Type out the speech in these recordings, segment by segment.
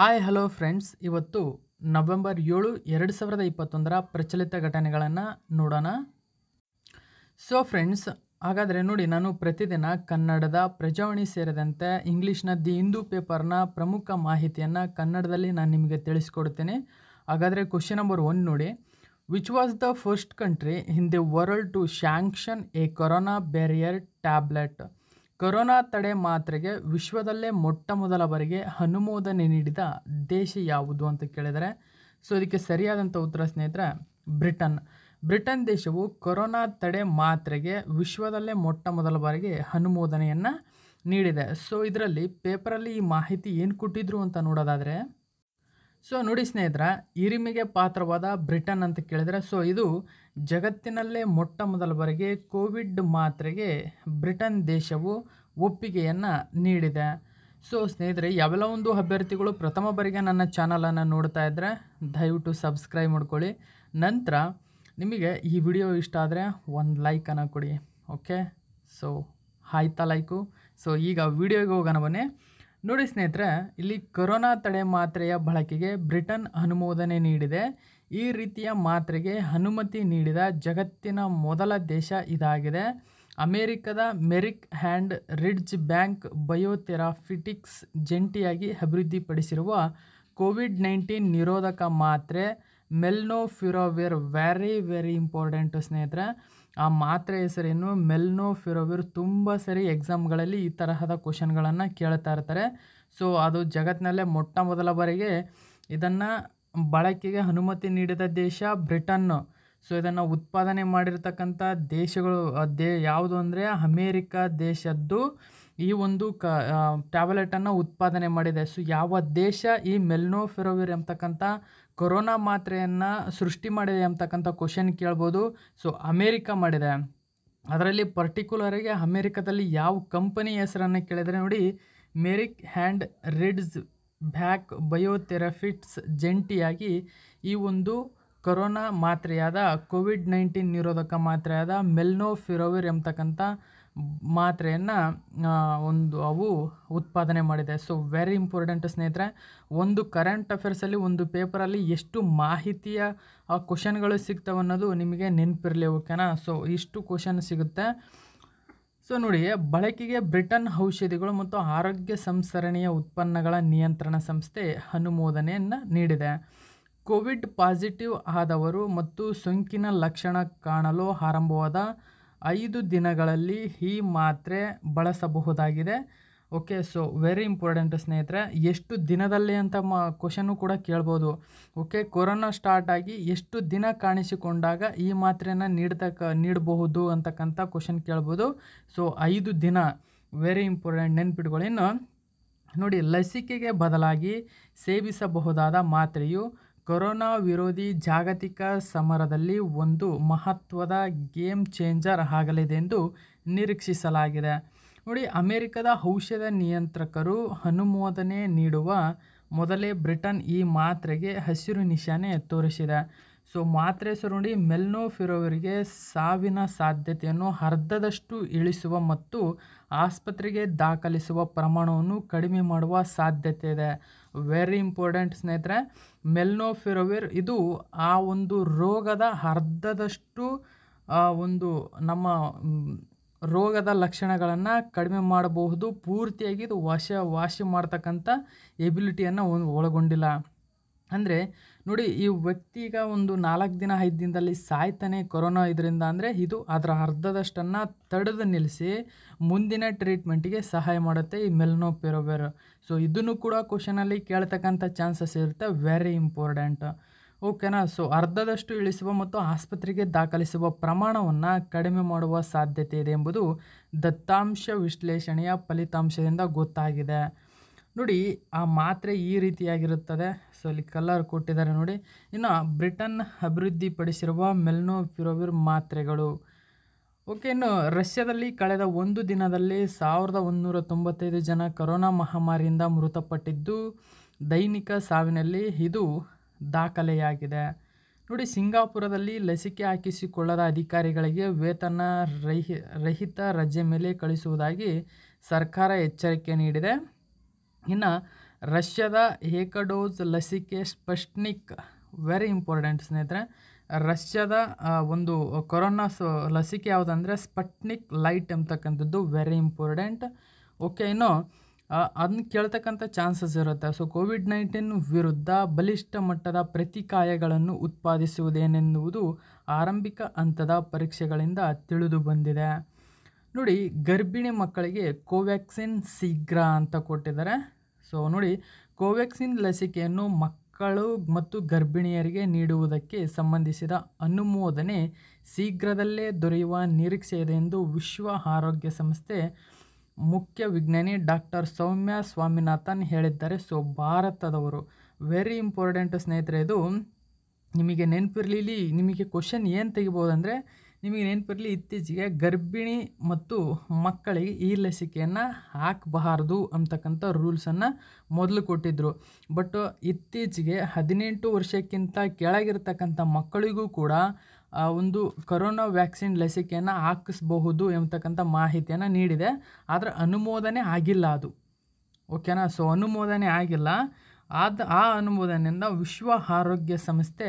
hi hello friends ಇವತ್ತು November ಏಳು ಎರಡು ಸಾವಿರದ ಇಪ್ಪತ್ತೊಂದರ ಪ್ರಚಲಿತ ಘಟನೆಗಳನ್ನು ನೋಡೋಣ ಸೊ ಫ್ರೆಂಡ್ಸ್ ಹಾಗಾದರೆ ನೋಡಿ ನಾನು ಪ್ರತಿದಿನ ಕನ್ನಡದ ಪ್ರಜಾವಾಣಿ ಸೇರಿದಂತೆ ಇಂಗ್ಲೀಷ್ನ ದಿ ಹಿಂದೂ ಪೇಪರ್ನ ಪ್ರಮುಖ ಮಾಹಿತಿಯನ್ನು ಕನ್ನಡದಲ್ಲಿ ನಾನು ನಿಮಗೆ ತಿಳಿಸ್ಕೊಡ್ತೇನೆ ಹಾಗಾದರೆ ಕ್ವಶನ್ ನಂಬರ್ ಒನ್ ನೋಡಿ which was the first country in the world to sanction a corona barrier tablet corona ತಡೆ ಮಾತ್ರೆಗೆ ವಿಶ್ವದಲ್ಲೇ ಮೊಟ್ಟ ಮೊದಲ ಬಾರಿಗೆ ಅನುಮೋದನೆ ನೀಡಿದ ದೇಶ ಯಾವುದು ಅಂತ ಕೇಳಿದರೆ ಸೊ ಇದಕ್ಕೆ ಸರಿಯಾದಂಥ ಉತ್ತರ ಸ್ನೇಹಿತರೆ ಬ್ರಿಟನ್ ಬ್ರಿಟನ್ ದೇಶವು ಕೊರೋನಾ ತಡೆ ಮಾತ್ರೆಗೆ ವಿಶ್ವದಲ್ಲೇ ಮೊಟ್ಟ ಮೊದಲ ಬಾರಿಗೆ ಅನುಮೋದನೆಯನ್ನು ನೀಡಿದೆ ಸೊ ಇದರಲ್ಲಿ ಪೇಪರಲ್ಲಿ ಈ ಮಾಹಿತಿ ಏನು ಕೊಟ್ಟಿದ್ರು ಅಂತ ನೋಡೋದಾದರೆ ಸೊ ನೋಡಿ ಸ್ನೇಹಿತರ ಇರಿಮೆಗೆ ಪಾತ್ರವಾದ ಬ್ರಿಟನ್ ಅಂತ ಕೇಳಿದರೆ ಸೊ ಇದು ಜಗತ್ತಿನಲ್ಲೇ ಮೊಟ್ಟ ಮೊದಲ ಬಾರಿಗೆ ಕೋವಿಡ್ ಮಾತ್ರೆಗೆ ಬ್ರಿಟನ್ ದೇಶವು ಒಪ್ಪಿಗೆಯನ್ನು ನೀಡಿದೆ ಸೊ ಸ್ನೇಹಿತರೆ ಯಾವೆಲ್ಲ ಒಂದು ಅಭ್ಯರ್ಥಿಗಳು ಪ್ರಥಮ ಬಾರಿಗೆ ನನ್ನ ಚಾನಲನ್ನು ನೋಡ್ತಾ ಇದ್ದರೆ ದಯವಿಟ್ಟು ಸಬ್ಸ್ಕ್ರೈಬ್ ಮಾಡ್ಕೊಳ್ಳಿ ನಂತರ ನಿಮಗೆ ಈ ವಿಡಿಯೋ ಇಷ್ಟ ಆದರೆ ಒಂದು ಲೈಕನ್ನು ಕೊಡಿ ಓಕೆ ಸೊ ಆಯ್ತಾ ಲೈಕು ಸೊ ಈಗ ವಿಡಿಯೋಗೆ ಹೋಗೋಣ ಬನ್ನಿ ನೋಡಿ ಸ್ನೇಹಿತರೆ ಇಲ್ಲಿ ಕೊರೋನಾ ತಡೆ ಮಾತ್ರೆಯ ಬಳಕೆಗೆ ಬ್ರಿಟನ್ ಅನುಮೋದನೆ ನೀಡಿದೆ ಈ ರೀತಿಯ ಮಾತ್ರೆಗೆ ಅನುಮತಿ ನೀಡಿದ ಜಗತ್ತಿನ ಮೊದಲ ದೇಶ ಇದಾಗಿದೆ ಅಮೆರಿಕದ Merck and Ridgeback Biotherapeutics ಜಂಟಿಯಾಗಿ ಅಭಿವೃದ್ಧಿಪಡಿಸಿರುವ ಕೋವಿಡ್ ನೈನ್ಟೀನ್ ನಿರೋಧಕ ಮಾತ್ರೆ ಮೆಲ್ನೋಫ್ಯುರೋವಿರ್ ವೆರಿ ವೆರಿ ಇಂಪಾರ್ಟೆಂಟು ಸ್ನೇಹಿತರೆ ಆ ಮಾತ್ರೆ ಹೆಸರೇನು ಮೆಲ್ನೋಫಿರೋವಿರ್ ತುಂಬ ಸರಿ ಎಕ್ಸಾಮ್ಗಳಲ್ಲಿ ಈ ತರಹದ ಕ್ವಶನ್ಗಳನ್ನು ಕೇಳ್ತಾ ಇರ್ತಾರೆ ಸೊ ಅದು ಜಗತ್ತಿನಲ್ಲೇ ಮೊಟ್ಟ ಮೊದಲ ಬಾರಿಗೆ ಇದನ್ನು ಬಳಕೆಗೆ ಅನುಮತಿ ನೀಡಿದ ದೇಶ ಬ್ರಿಟನ್ನು ಸೊ ಇದನ್ನು ಉತ್ಪಾದನೆ ಮಾಡಿರ್ತಕ್ಕಂಥ ದೇಶಗಳು ದೇ ಯಾವುದು ಅಂದರೆ ಅಮೇರಿಕ ದೇಶದ್ದು ಈ ಒಂದು ಕ ಟ್ಯಾಬ್ಲೆಟನ್ನು ಉತ್ಪಾದನೆ ಮಾಡಿದೆ ಸೊ ಯಾವ ದೇಶ ಈ ಮೆಲ್ನೋಫಿರೋವಿರ್ ಎಂಬತಕ್ಕಂಥ ಕೊರೋನಾ ಮಾತ್ರೆಯನ್ನು ಸೃಷ್ಟಿ ಮಾಡಿದೆ ಎಂಬತಕ್ಕಂಥ ಕ್ವಶನ್ ಕೇಳ್ಬೋದು ಸೊ ಅಮೇರಿಕ ಮಾಡಿದೆ ಅದರಲ್ಲಿ ಪರ್ಟಿಕ್ಯುಲರಾಗಿ ಅಮೇರಿಕಾದಲ್ಲಿ ಯಾವ ಕಂಪನಿ ಹೆಸರನ್ನು ಕೇಳಿದರೆ ನೋಡಿ ಮೆರಿಕ್ ಹ್ಯಾಂಡ್ ರಿಡ್ಸ್ ಬ್ಯಾಕ್ ಬಯೋಥೆರಫಿಟ್ಸ್ ಜಂಟಿಯಾಗಿ ಈ ಒಂದು ಕೊರೋನಾ ಮಾತ್ರೆಯಾದ ಕೋವಿಡ್ ನೈನ್ಟೀನ್ ನಿರೋಧಕ ಮಾತ್ರೆಯಾದ ಮೆಲ್ನೋಫಿರೋವಿರ್ ಎಂಬತಕ್ಕಂಥ ಮಾತ್ರೆಯನ್ನು ಒಂದು ಅವು ಉತ್ಪಾದನೆ ಮಾಡಿದೆ ಸೊ ವೆರಿ ಇಂಪಾರ್ಟೆಂಟ್ ಸ್ನೇಹಿತರೆ ಒಂದು ಕರೆಂಟ್ ಅಫೇರ್ಸಲ್ಲಿ ಒಂದು ಪೇಪರಲ್ಲಿ ಎಷ್ಟು ಮಾಹಿತಿಯ ಕ್ವಶನ್ಗಳು ಸಿಗ್ತವೆ ಅನ್ನೋದು ನಿಮಗೆ ನೆನಪಿರಲಿ ಓಕೆನಾ ಸೊ ಇಷ್ಟು ಕ್ವಶನ್ ಸಿಗುತ್ತೆ ಸೊ ನೋಡಿ ಬಳಕೆಗೆ ಬ್ರಿಟನ್ ಔಷಧಿಗಳು ಮತ್ತು ಆರೋಗ್ಯ ಸಂಸ್ಕರಣೆಯ ಉತ್ಪನ್ನಗಳ ನಿಯಂತ್ರಣ ಸಂಸ್ಥೆ ಅನುಮೋದನೆಯನ್ನು ನೀಡಿದೆ ಕೋವಿಡ್ ಪಾಸಿಟಿವ್ ಆದವರು ಮತ್ತು ಸೋಂಕಿನ ಲಕ್ಷಣ ಕಾಣಲು ಆರಂಭವಾದ ಐದು ದಿನಗಳಲ್ಲಿ ಈ ಮಾತ್ರೆ ಬಳಸಬಹುದಾಗಿದೆ ಓಕೆ ಸೊ ವೆರಿ ಇಂಪಾರ್ಟೆಂಟ್ ಸ್ನೇಹಿತರೆ ಎಷ್ಟು ದಿನದಲ್ಲಿ ಅಂತ ಮ ಕ್ವಶನ್ನು ಕೂಡ ಕೇಳ್ಬೋದು ಓಕೆ ಕೊರೋನಾ ಸ್ಟಾರ್ಟ್ ಆಗಿ ಎಷ್ಟು ದಿನ ಕಾಣಿಸಿಕೊಂಡಾಗ ಈ ಮಾತ್ರೆನ ನೀಡ್ತಕ್ಕ ನೀಡಬಹುದು ಅಂತಕ್ಕಂಥ ಕ್ವಶನ್ ಕೇಳ್ಬೋದು ಸೊ ಐದು ದಿನ ವೆರಿ ಇಂಪಾರ್ಟೆಂಟ್ ನೆನ್ಪಿಟ್ಕೊಳ್ಳಿ ಇನ್ನು ನೋಡಿ ಲಸಿಕೆಗೆ ಬದಲಾಗಿ ಸೇವಿಸಬಹುದಾದ ಮಾತ್ರೆಯು ಕೊರೋನಾ ವಿರೋಧಿ ಜಾಗತಿಕ ಸಮರದಲ್ಲಿ ಒಂದು ಮಹತ್ವದ ಗೇಮ್ ಚೇಂಜರ್ ಆಗಲಿದೆ ಎಂದು ನಿರೀಕ್ಷಿಸಲಾಗಿದೆ ನೋಡಿ ಅಮೆರಿಕದ ಔಷಧ ನಿಯಂತ್ರಕರು ಅನುಮೋದನೆ ನೀಡುವ ಮೊದಲೇ ಬ್ರಿಟನ್ ಈ ಮಾತ್ರೆಗೆ ಹಸಿರು ನಿಶಾನೆ ತೋರಿಸಿದೆ ಸೊ ಮಾತ್ರೆ ನೋಡಿ ಮೆಲ್ನೋಫಿರೋವರಿಗೆ ಸಾವಿನ ಸಾಧ್ಯತೆಯನ್ನು ಅರ್ಧದಷ್ಟು ಇಳಿಸುವ ಮತ್ತು ಆಸ್ಪತ್ರೆಗೆ ದಾಖಲಿಸುವ ಪ್ರಮಾಣವನ್ನು ಕಡಿಮೆ ಮಾಡುವ ಸಾಧ್ಯತೆ ಇದೆ ವೆರಿ ಇಂಪಾರ್ಟೆಂಟ್ ಸ್ನೇಹಿತರೆ ಮೆಲ್ನೋಫಿರೋವಿರ್ ಇದು ಆ ಒಂದು ರೋಗದ ಅರ್ಧದಷ್ಟು ಒಂದು ನಮ್ಮ ರೋಗದ ಲಕ್ಷಣಗಳನ್ನು ಕಡಿಮೆ ಮಾಡಬಹುದು ಪೂರ್ತಿಯಾಗಿ ಇದು ವಾಶ ವಾಶಿ ಮಾಡ್ತಕ್ಕಂಥ ಎಬಿಲಿಟಿಯನ್ನು ಒಳಗೊಂಡಿಲ್ಲ ಅಂದರೆ ನೋಡಿ ಈ ವ್ಯಕ್ತಿ ಈಗ ಒಂದು ನಾಲ್ಕು ದಿನ ಐದು ದಿನದಲ್ಲಿ ಸಾಯ್ತಾನೆ ಕೊರೋನಾ ಇದರಿಂದ ಅಂದರೆ ಇದು ಅದರ ಅರ್ಧದಷ್ಟನ್ನು ತಡೆದು ನಿಲ್ಲಿಸಿ ಮುಂದಿನ ಟ್ರೀಟ್ಮೆಂಟಿಗೆ ಸಹಾಯ ಮಾಡುತ್ತೆ ಈ ಮೆಲ್ನೋಪೆರೋವೆರ್ ಸೊ ಇದನ್ನು ಕೂಡ ಕ್ವಶನಲ್ಲಿ ಕೇಳ್ತಕ್ಕಂಥ ಚಾನ್ಸಸ್ ಇರುತ್ತೆ ವೆರಿ ಇಂಪಾರ್ಟೆಂಟ್ ಓಕೆನಾ ಸೊ ಅರ್ಧದಷ್ಟು ಇಳಿಸುವ ಮತ್ತು ಆಸ್ಪತ್ರೆಗೆ ದಾಖಲಿಸುವ ಪ್ರಮಾಣವನ್ನು ಕಡಿಮೆ ಮಾಡುವ ಸಾಧ್ಯತೆ ಇದೆ ಎಂಬುದು ದತ್ತಾಂಶ ವಿಶ್ಲೇಷಣೆಯ ಫಲಿತಾಂಶದಿಂದ ಗೊತ್ತಾಗಿದೆ ನೋಡಿ ಆ ಮಾತ್ರೆ ಈ ರೀತಿಯಾಗಿರುತ್ತದೆ ಸೊ ಅಲ್ಲಿ ಕಲ್ಲರ್ ಕೊಟ್ಟಿದ್ದಾರೆ ನೋಡಿ ಇನ್ನು ಬ್ರಿಟನ್ ಅಭಿವೃದ್ಧಿಪಡಿಸಿರುವ ಮೆಲ್ನೋಪಿರೋವಿರ್ ಮಾತ್ರೆಗಳು ಓಕೆ ಇನ್ನು ರಷ್ಯಾದಲ್ಲಿ ಕಳೆದ ಒಂದು ದಿನದಲ್ಲಿ ಸಾವಿರದ ಒಂದೂರ ತೊಂಬತ್ತೈದು ಜನ ಕರೋನಾ ಮಹಾಮಾರಿಯಿಂದ ಮೃತಪಟ್ಟಿದ್ದು ದೈನಿಕ ಸಾವಿನಲ್ಲಿ ಇದು ದಾಖಲೆಯಾಗಿದೆ ನೋಡಿ ಸಿಂಗಾಪುರದಲ್ಲಿ ಲಸಿಕೆ ಹಾಕಿಸಿಕೊಳ್ಳದ ಅಧಿಕಾರಿಗಳಿಗೆ ವೇತನ ರಹಿ ರಹಿತ ರಜೆ ಮೇಲೆ ಕಳಿಸುವುದಾಗಿ ಸರ್ಕಾರ ಎಚ್ಚರಿಕೆ ನೀಡಿದೆ ಇನ್ನು ರಷ್ಯಾದ ಡೋಸ್ ಲಸಿಕೆ ಸ್ಪಟ್ನಿಕ್ ವೆರಿ ಇಂಪಾರ್ಟೆಂಟ್ ಸ್ನೇಹಿತರೆ ರಷ್ಯಾದ ಒಂದು ಕೊರೋನಾ ಲಸಿಕೆ ಯಾವುದಂದರೆ ಸ್ಪಟ್ನಿಕ್ ಲೈಟ್ ಅಂತಕ್ಕಂಥದ್ದು ವೆರಿ ಇಂಪಾರ್ಟೆಂಟ್ ಓಕೆ ಇನ್ನು ಅದನ್ನ ಕೇಳ್ತಕ್ಕಂಥ ಚಾನ್ಸಸ್ ಇರುತ್ತೆ ಸೊ ಕೋವಿಡ್ ನೈನ್ಟೀನ್ ವಿರುದ್ಧ ಬಲಿಷ್ಠ ಮಟ್ಟದ ಪ್ರತಿಕಾಯಗಳನ್ನು ಉತ್ಪಾದಿಸುವುದೇನೆನ್ನುವುದು ಆರಂಭಿಕ ಹಂತದ ಪರೀಕ್ಷೆಗಳಿಂದ ತಿಳಿದು ಬಂದಿದೆ ನೋಡಿ ಗರ್ಭಿಣಿ ಮಕ್ಕಳಿಗೆ ಕೋವ್ಯಾಕ್ಸಿನ್ ಶೀಘ್ರ ಅಂತ ಕೊಟ್ಟಿದ್ದಾರೆ ಸೊ ನೋಡಿ ಕೋವ್ಯಾಕ್ಸಿನ್ ಲಸಿಕೆಯನ್ನು ಮಕ್ಕಳು ಮತ್ತು ಗರ್ಭಿಣಿಯರಿಗೆ ನೀಡುವುದಕ್ಕೆ ಸಂಬಂಧಿಸಿದ ಅನುಮೋದನೆ ಶೀಘ್ರದಲ್ಲೇ ದೊರೆಯುವ ನಿರೀಕ್ಷೆ ಇದೆ ಎಂದು ವಿಶ್ವ ಆರೋಗ್ಯ ಸಂಸ್ಥೆ ಮುಖ್ಯ ವಿಜ್ಞಾನಿ ಡಾಕ್ಟರ್ ಸೌಮ್ಯ ಸ್ವಾಮಿನಾಥನ್ ಹೇಳಿದ್ದಾರೆ ಸೊ ಭಾರತದವರು ವೆರಿ ಇಂಪಾರ್ಟೆಂಟ್ ಸ್ನೇಹಿತರೆ ಇದು ನಿಮಗೆ ನೆನಪಿರಲಿ ನಿಮಗೆ ಕ್ವಶನ್ ಏನು ತೆಗಿಬೋದಂದರೆ ನಿಮಗೆ ನೆನಪಿರಲಿ ಇತ್ತೀಚೆಗೆ ಗರ್ಭಿಣಿ ಮತ್ತು ಮಕ್ಕಳಿಗೆ ಈ ಲಸಿಕೆಯನ್ನು ಹಾಕಬಾರ್ದು ಅಂತಕ್ಕಂಥ ರೂಲ್ಸನ್ನು ಮೊದಲು ಕೊಟ್ಟಿದ್ದರು ಬಟ್ ಇತ್ತೀಚೆಗೆ ಹದಿನೆಂಟು ವರ್ಷಕ್ಕಿಂತ ಕೆಳಗಿರ್ತಕ್ಕಂಥ ಮಕ್ಕಳಿಗೂ ಕೂಡ ಒಂದು ಕರೋನಾ ವ್ಯಾಕ್ಸಿನ್ ಲಸಿಕೆಯನ್ನು ಹಾಕಿಸಬಹುದು ಎಂಬತಕ್ಕಂಥ ಮಾಹಿತಿಯನ್ನು ನೀಡಿದೆ ಆದರೆ ಅನುಮೋದನೆ ಆಗಿಲ್ಲ ಅದು ಓಕೆನಾ ಸೊ ಅನುಮೋದನೆ ಆಗಿಲ್ಲ ಆದ ಆ ಅನುಮೋದನೆಯಿಂದ ವಿಶ್ವ ಆರೋಗ್ಯ ಸಂಸ್ಥೆ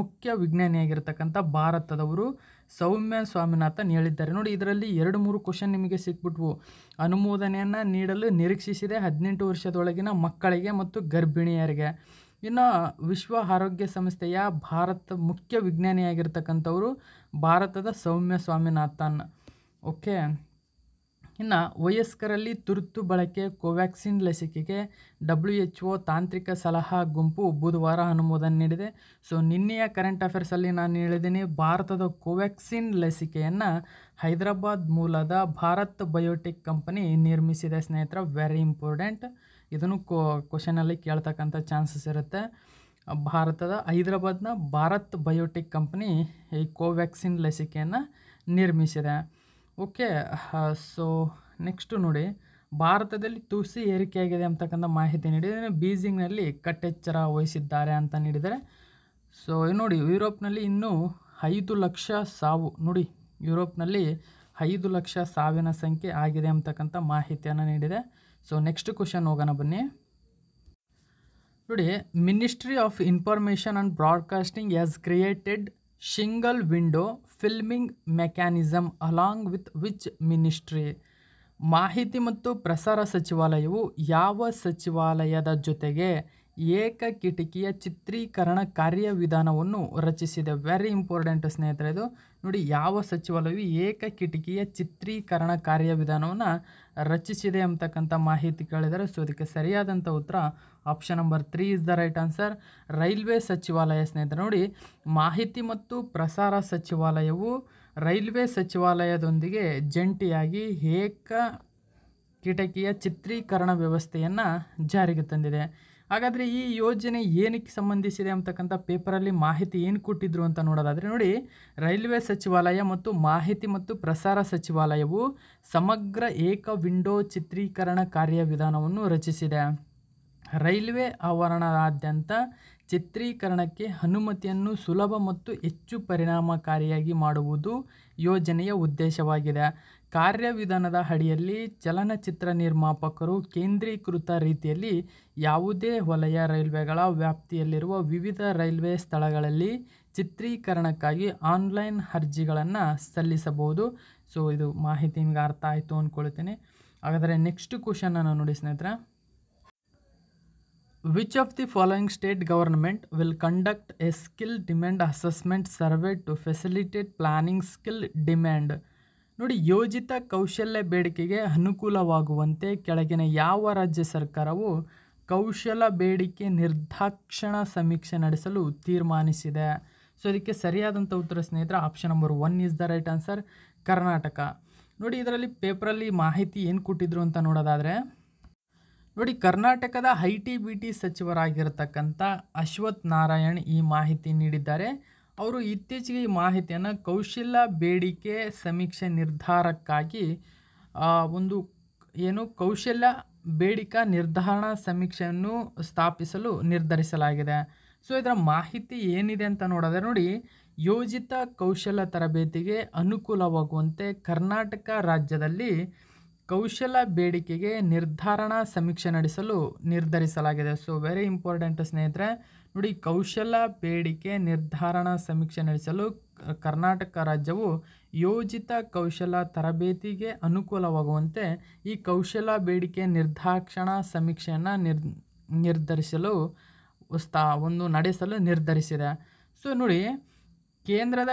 ಮುಖ್ಯ ವಿಜ್ಞಾನಿಯಾಗಿರ್ತಕ್ಕಂಥ ಭಾರತದವರು ಸೌಮ್ಯ ಸ್ವಾಮಿನಾಥನ್ ಹೇಳಿದ್ದಾರೆ ನೋಡಿ ಇದರಲ್ಲಿ ಎರಡು ಮೂರು ಕ್ವಶನ್ ನಿಮಗೆ ಸಿಕ್ಬಿಟ್ವು ಅನುಮೋದನೆಯನ್ನು ನೀಡಲು ನಿರೀಕ್ಷಿಸಿದೆ ಹದಿನೆಂಟು ವರ್ಷದೊಳಗಿನ ಮಕ್ಕಳಿಗೆ ಮತ್ತು ಗರ್ಭಿಣಿಯರಿಗೆ ಇನ್ನು ವಿಶ್ವ ಆರೋಗ್ಯ ಸಂಸ್ಥೆಯ ಭಾರತ ಮುಖ್ಯ ವಿಜ್ಞಾನಿಯಾಗಿರ್ತಕ್ಕಂಥವರು ಭಾರತದ ಸೌಮ್ಯ ಸ್ವಾಮಿನಾಥನ್ ಓಕೆ ಇನ್ನು ವಯಸ್ಕರಲ್ಲಿ ತುರ್ತು ಬಳಕೆ ಕೋವ್ಯಾಕ್ಸಿನ್ ಲಸಿಕೆಗೆ ಡಬ್ಲ್ಯೂ ಎಚ್ ಒ ತಾಂತ್ರಿಕ ಸಲಹಾ ಗುಂಪು ಬುಧವಾರ ಅನುಮೋದನೆ ನೀಡಿದೆ ಸೊ ನಿನ್ನೆಯ ಕರೆಂಟ್ ಅಫೇರ್ಸಲ್ಲಿ ನಾನು ಹೇಳಿದ್ದೀನಿ ಭಾರತದ ಕೋವ್ಯಾಕ್ಸಿನ್ ಲಸಿಕೆಯನ್ನು ಹೈದರಾಬಾದ್ ಮೂಲದ ಭಾರತ್ ಬಯೋಟೆಕ್ ಕಂಪನಿ ನಿರ್ಮಿಸಿದೆ ಸ್ನೇಹಿತರ ವೆರಿ ಇಂಪಾರ್ಟೆಂಟ್ ಇದನ್ನು ಕೋ ಕ್ವಶನಲ್ಲಿ ಕೇಳ್ತಕ್ಕಂಥ ಚಾನ್ಸಸ್ ಇರುತ್ತೆ ಭಾರತದ ಹೈದರಾಬಾದ್ನ ಭಾರತ್ ಬಯೋಟೆಕ್ ಕಂಪನಿ ಈ ಕೋವ್ಯಾಕ್ಸಿನ್ ಲಸಿಕೆಯನ್ನು ನಿರ್ಮಿಸಿದೆ ಓಕೆ ಸೊ ನೆಕ್ಸ್ಟು ನೋಡಿ ಭಾರತದಲ್ಲಿ ತುಳಸಿ ಏರಿಕೆಯಾಗಿದೆ ಅಂತಕ್ಕಂಥ ಮಾಹಿತಿ ನೀಡಿದರೆ ಬೀಜಿಂಗ್ನಲ್ಲಿ ಕಟ್ಟೆಚ್ಚರ ವಹಿಸಿದ್ದಾರೆ ಅಂತ ನೀಡಿದರೆ ಸೊ ನೋಡಿ ಯುರೋಪ್ನಲ್ಲಿ ಇನ್ನೂ ಐದು ಲಕ್ಷ ಸಾವು ನೋಡಿ ಯುರೋಪ್ನಲ್ಲಿ ಐದು ಲಕ್ಷ ಸಾವಿನ ಸಂಖ್ಯೆ ಆಗಿದೆ ಅಂತಕ್ಕಂಥ ಮಾಹಿತಿಯನ್ನು ನೀಡಿದೆ ಸೊ ನೆಕ್ಸ್ಟ್ ಕ್ವಶನ್ ಹೋಗೋಣ ಬನ್ನಿ ನೋಡಿ ministry of information and broadcasting has created single window filming mechanism along with which ministry ಮಾಹಿತಿ ಮತ್ತು ಪ್ರಸಾರ ಸಚಿವಾಲಯವು ಯಾವ ಸಚಿವಾಲಯದ ಜೊತೆಗೆ ಏಕ ಕಿಟಕಿಯ ಚಿತ್ರೀಕರಣ ಕಾರ್ಯವಿಧಾನವನ್ನು ರಚಿಸಿದೆ ವೆರಿ ಇಂಪಾರ್ಟೆಂಟ್ ಸ್ನೇಹಿತರೆ ಇದು ನೋಡಿ ಯಾವ ಸಚಿವಾಲಯವು ಏಕ ಕಿಟಕಿಯ ಚಿತ್ರೀಕರಣ ಕಾರ್ಯವಿಧಾನವನ್ನು ರಚಿಸಿದೆ ಅಂತಕ್ಕಂಥ ಮಾಹಿತಿ ಕೇಳಿದರೆ ಸೊ ಅದಕ್ಕೆ ಸರಿಯಾದಂಥ ಉತ್ತರ option number three is the right answer railway ಸಚಿವಾಲಯ ಸ್ನೇಹಿತರೆ ನೋಡಿ ಮಾಹಿತಿ ಮತ್ತು ಪ್ರಸಾರ ಸಚಿವಾಲಯವು ರೈಲ್ವೆ ಸಚಿವಾಲಯದೊಂದಿಗೆ ಜಂಟಿಯಾಗಿ ಏಕ ಕಿಟಕಿಯ ಚಿತ್ರೀಕರಣ ವ್ಯವಸ್ಥೆಯನ್ನು ಜಾರಿಗೆ ತಂದಿದೆ ಹಾಗಾದರೆ ಈ ಯೋಜನೆ ಏನಕ್ಕೆ ಸಂಬಂಧಿಸಿದೆ ಅಂತಕ್ಕಂಥ ಪೇಪರಲ್ಲಿ ಮಾಹಿತಿ ಏನು ಕೊಟ್ಟಿದ್ರು ಅಂತ ನೋಡೋದಾದರೆ ನೋಡಿ ರೈಲ್ವೆ ಸಚಿವಾಲಯ ಮತ್ತು ಮಾಹಿತಿ ಮತ್ತು ಪ್ರಸಾರ ಸಚಿವಾಲಯವು ಸಮಗ್ರ ಏಕ ವಿಂಡೋ ಚಿತ್ರೀಕರಣ ಕಾರ್ಯವಿಧಾನವನ್ನು ರಚಿಸಿದೆ ರೈಲ್ವೆ ಆವರಣದಾದ್ಯಂತ ಚಿತ್ರೀಕರಣಕ್ಕೆ ಅನುಮತಿಯನ್ನು ಸುಲಭ ಮತ್ತು ಹೆಚ್ಚು ಪರಿಣಾಮಕಾರಿಯಾಗಿ ಮಾಡುವುದು ಯೋಜನೆಯ ಉದ್ದೇಶವಾಗಿದೆ ಕಾರ್ಯವಿಧಾನದ ಅಡಿಯಲ್ಲಿ ಚಲನಚಿತ್ರ ನಿರ್ಮಾಪಕರು ಕೇಂದ್ರೀಕೃತ ರೀತಿಯಲ್ಲಿ ಯಾವುದೇ ವಲಯ ರೈಲ್ವೆಗಳ ವ್ಯಾಪ್ತಿಯಲ್ಲಿರುವ ವಿವಿಧ ರೈಲ್ವೆ ಸ್ಥಳಗಳಲ್ಲಿ ಚಿತ್ರೀಕರಣಕ್ಕಾಗಿ ಆನ್ಲೈನ್ ಅರ್ಜಿಗಳನ್ನು ಸಲ್ಲಿಸಬಹುದು ಸೊ ಇದು ಮಾಹಿತಿ ನಿಮಗೆ ಅರ್ಥ ಆಯಿತು ಅಂದ್ಕೊಳ್ತೀನಿ ಹಾಗಾದರೆ ನೆಕ್ಸ್ಟ್ ಕ್ವಶನನ್ನು ನೋಡಿ ಸ್ನೇಹಿತರೆ which of the following state government will conduct a skill demand assessment survey to facilitate planning skill demand ನೋಡಿ ಯೋಜಿತ ಕೌಶಲ್ಯ ಬೇಡಿಕೆಗೆ ಅನುಕೂಲವಾಗುವಂತೆ ಕೆಳಗಿನ ಯಾವ ರಾಜ್ಯ ಸರ್ಕಾರವು ಕೌಶಲ ಬೇಡಿಕೆ ನಿರ್ದಾಕ್ಷಣ ಸಮೀಕ್ಷೆ ನಡೆಸಲು ತೀರ್ಮಾನಿಸಿದೆ ಸೊ ಇದಕ್ಕೆ ಸರಿಯಾದಂಥ ಉತ್ತರ ಸ್ನೇಹಿತರೆ option number one is the right answer Karnataka ನೋಡಿ ಇದರಲ್ಲಿ ಪೇಪರಲ್ಲಿ ಮಾಹಿತಿ ಏನು ಕೊಟ್ಟಿದ್ರು ಅಂತ ನೋಡೋದಾದರೆ ನೋಡಿ ಕರ್ನಾಟಕದ ಐ ಟಿ ಬಿ ಟಿ ಸಚಿವರಾಗಿರ್ತಕ್ಕಂಥ ಅಶ್ವಥ್ ನಾರಾಯಣ್ ಈ ಮಾಹಿತಿ ನೀಡಿದ್ದಾರೆ ಅವರು ಇತ್ತೀಚೆಗೆ ಈ ಮಾಹಿತಿಯನ್ನು ಕೌಶಲ್ಯ ಬೇಡಿಕೆ ಸಮೀಕ್ಷೆ ನಿರ್ಧಾರಕ್ಕಾಗಿ ಒಂದು ಏನು ಕೌಶಲ್ಯ ಬೇಡಿಕೆ ನಿರ್ಧಾರಣ ಸಮೀಕ್ಷೆಯನ್ನು ಸ್ಥಾಪಿಸಲು ನಿರ್ಧರಿಸಲಾಗಿದೆ ಸೊ ಇದರ ಮಾಹಿತಿ ಏನಿದೆ ಅಂತ ನೋಡಿದ್ರೆ ನೋಡಿ ಯೋಜಿತ ಕೌಶಲ್ಯ ತರಬೇತಿಗೆ ಅನುಕೂಲವಾಗುವಂತೆ ಕರ್ನಾಟಕ ರಾಜ್ಯದಲ್ಲಿ ಕೌಶಲ್ಯ ಬೇಡಿಕೆಗೆ ನಿರ್ಧಾರಣಾ ಸಮೀಕ್ಷೆ ನಡೆಸಲು ನಿರ್ಧರಿಸಲಾಗಿದೆ ಸೊ ವೆರಿ ಇಂಪಾರ್ಟೆಂಟ್ ಸ್ನೇಹಿತರೆ ನೋಡಿ ಕೌಶಲ ಬೇಡಿಕೆ ನಿರ್ಧಾರಣ ಸಮೀಕ್ಷೆ ನಡೆಸಲು ಕರ್ನಾಟಕ ರಾಜ್ಯವು ಯೋಜಿತ ಕೌಶಲ ತರಬೇತಿಗೆ ಅನುಕೂಲವಾಗುವಂತೆ ಈ ಕೌಶಲ ಬೇಡಿಕೆ ನಿರ್ಧಾಕ್ಷಣಾ ಸಮೀಕ್ಷೆಯನ್ನು ನಿರ್ ನಿರ್ಧರಿಸಲು ಸ್ಥಾ ಒಂದು ನಡೆಸಲು ನಿರ್ಧರಿಸಿದೆ ಸೊ ನೋಡಿ ಕೇಂದ್ರದ